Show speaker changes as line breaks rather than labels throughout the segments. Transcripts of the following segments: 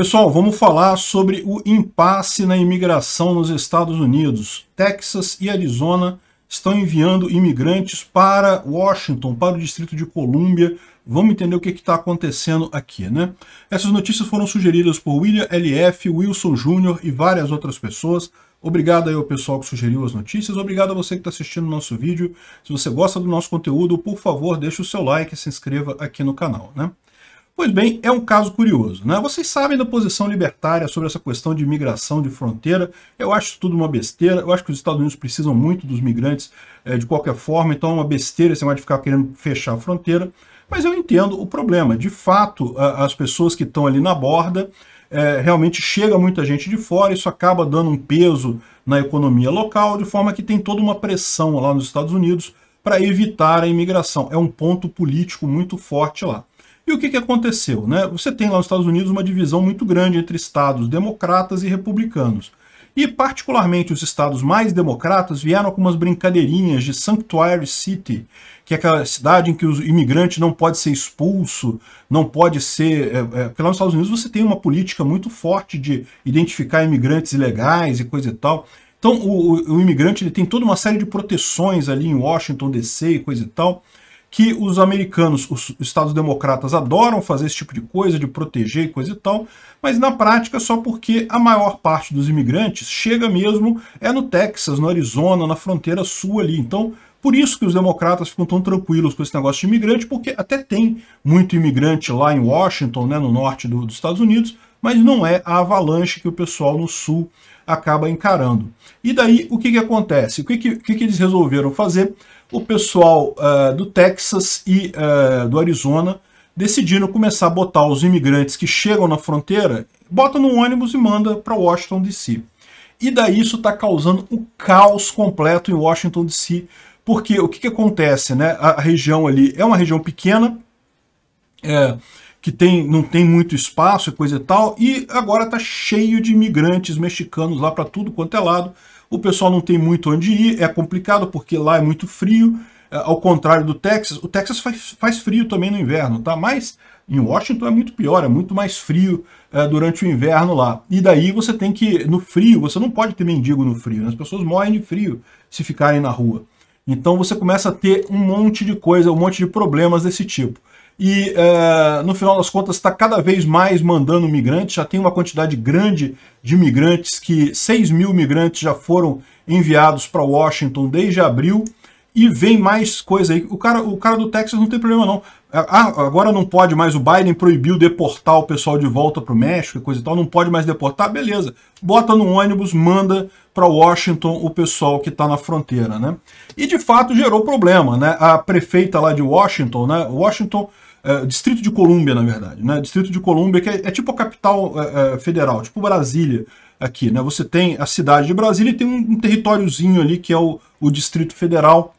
Pessoal, vamos falar sobre o impasse na imigração nos Estados Unidos. Texas e Arizona estão enviando imigrantes para Washington, para o Distrito de Colômbia. Vamos entender o que está acontecendo aqui, né? Essas notícias foram sugeridas por William L.F., Wilson Jr. e várias outras pessoas. Obrigado aí ao pessoal que sugeriu as notícias, obrigado a você que está assistindo o nosso vídeo. Se você gosta do nosso conteúdo, por favor, deixe o seu like e se inscreva aqui no canal, né? Pois bem, é um caso curioso. Né? Vocês sabem da posição libertária sobre essa questão de migração de fronteira. Eu acho tudo uma besteira. Eu acho que os Estados Unidos precisam muito dos migrantes é, de qualquer forma. Então é uma besteira você ficar querendo fechar a fronteira. Mas eu entendo o problema. De fato, a, as pessoas que estão ali na borda, é, realmente chega muita gente de fora. Isso acaba dando um peso na economia local, de forma que tem toda uma pressão lá nos Estados Unidos para evitar a imigração. É um ponto político muito forte lá. E o que, que aconteceu? Né? Você tem lá nos Estados Unidos uma divisão muito grande entre estados democratas e republicanos. E, particularmente, os estados mais democratas vieram com umas brincadeirinhas de Sanctuary City, que é aquela cidade em que o imigrante não pode ser expulso, não pode ser. É, é, porque lá nos Estados Unidos você tem uma política muito forte de identificar imigrantes ilegais e coisa e tal. Então, o, o imigrante ele tem toda uma série de proteções ali em Washington, D.C. e coisa e tal que os americanos, os estados democratas adoram fazer esse tipo de coisa, de proteger e coisa e tal, mas na prática só porque a maior parte dos imigrantes chega mesmo é no Texas, no Arizona, na fronteira sul ali. Então, por isso que os democratas ficam tão tranquilos com esse negócio de imigrante, porque até tem muito imigrante lá em Washington, né, no norte do, dos Estados Unidos, mas não é a avalanche que o pessoal no sul acaba encarando. E daí o que, que acontece? O que, que, que, que eles resolveram fazer? O pessoal uh, do Texas e uh, do Arizona decidiram começar a botar os imigrantes que chegam na fronteira, bota no ônibus e manda para Washington DC. E daí isso está causando um caos completo em Washington DC, porque o que, que acontece, né? A região ali é uma região pequena, é, que tem, não tem muito espaço e coisa e tal, e agora está cheio de imigrantes mexicanos lá para tudo quanto é lado. O pessoal não tem muito onde ir, é complicado porque lá é muito frio, é, ao contrário do Texas. O Texas faz, faz frio também no inverno, tá? Mas em Washington é muito pior, é muito mais frio é, durante o inverno lá. E daí você tem que, no frio, você não pode ter mendigo no frio, né? as pessoas morrem de frio se ficarem na rua. Então você começa a ter um monte de coisa, um monte de problemas desse tipo e uh, no final das contas está cada vez mais mandando migrantes, já tem uma quantidade grande de migrantes, que 6 mil migrantes já foram enviados para Washington desde abril, e vem mais coisa aí. O cara, o cara do Texas não tem problema não. É, ah, agora não pode mais, o Biden proibiu deportar o pessoal de volta para o México e coisa e tal, não pode mais deportar, beleza. Bota no ônibus, manda para Washington o pessoal que está na fronteira, né? E de fato gerou problema, né? A prefeita lá de Washington, né? Washington é, Distrito de Colômbia, na verdade, né? Distrito de Colômbia, que é, é tipo a capital é, é, federal, tipo Brasília aqui, né? Você tem a cidade de Brasília e tem um, um territóriozinho ali que é o, o Distrito Federal.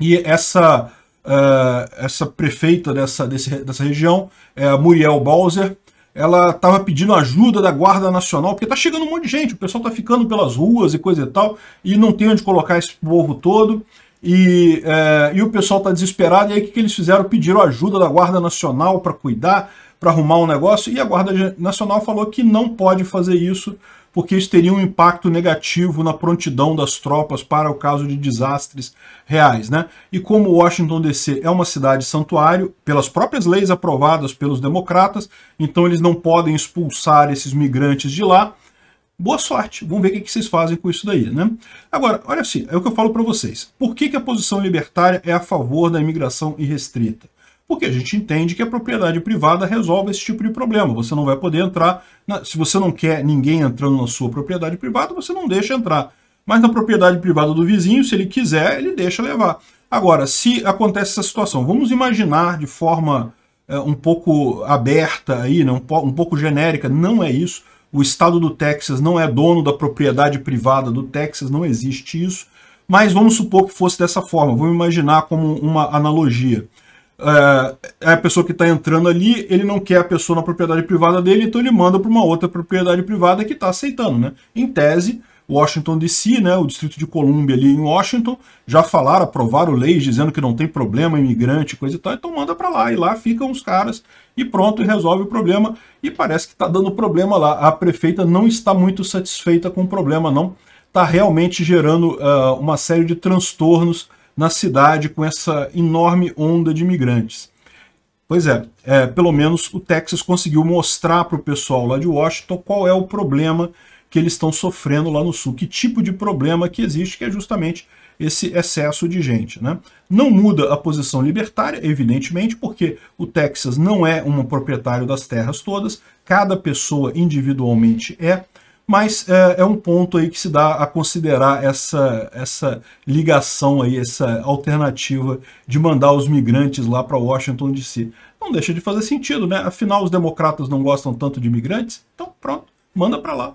E essa, uh, essa prefeita dessa, desse, dessa região, é a Muriel Bowser, ela estava pedindo ajuda da Guarda Nacional, porque está chegando um monte de gente, o pessoal está ficando pelas ruas e coisa e tal, e não tem onde colocar esse povo todo e, é, e o pessoal está desesperado. E aí o que, que eles fizeram? Pediram ajuda da Guarda Nacional para cuidar, para arrumar um negócio, e a Guarda Nacional falou que não pode fazer isso, porque isso teria um impacto negativo na prontidão das tropas para o caso de desastres reais. Né? E como Washington DC é uma cidade santuário, pelas próprias leis aprovadas pelos democratas, então eles não podem expulsar esses migrantes de lá, boa sorte, vamos ver o que vocês fazem com isso daí, né? Agora, olha assim, é o que eu falo para vocês. Por que, que a posição libertária é a favor da imigração irrestrita? Porque a gente entende que a propriedade privada resolve esse tipo de problema. Você não vai poder entrar, na... se você não quer ninguém entrando na sua propriedade privada, você não deixa entrar. Mas na propriedade privada do vizinho, se ele quiser, ele deixa levar. Agora, se acontece essa situação, vamos imaginar de forma é, um pouco aberta aí, né, um, po um pouco genérica, não é isso o estado do Texas não é dono da propriedade privada do Texas, não existe isso, mas vamos supor que fosse dessa forma, vamos imaginar como uma analogia. É, é a pessoa que está entrando ali, ele não quer a pessoa na propriedade privada dele, então ele manda para uma outra propriedade privada que está aceitando. Né? Em tese, Washington DC, né, o Distrito de Colômbia ali em Washington, já falaram, aprovaram leis dizendo que não tem problema imigrante, coisa e tal, então manda para lá, e lá ficam os caras e pronto, resolve o problema. E parece que está dando problema lá. A prefeita não está muito satisfeita com o problema, não. Está realmente gerando uh, uma série de transtornos na cidade com essa enorme onda de imigrantes. Pois é, é pelo menos o Texas conseguiu mostrar para o pessoal lá de Washington qual é o problema que eles estão sofrendo lá no sul, que tipo de problema que existe, que é justamente esse excesso de gente. Né? Não muda a posição libertária, evidentemente, porque o Texas não é um proprietário das terras todas, cada pessoa individualmente é, mas é, é, um ponto aí que se dá a considerar essa, essa ligação aí, essa alternativa de mandar os migrantes lá para Washington DC. Não deixa de fazer sentido, né? Afinal, os democratas não gostam tanto de migrantes, então pronto, manda para lá.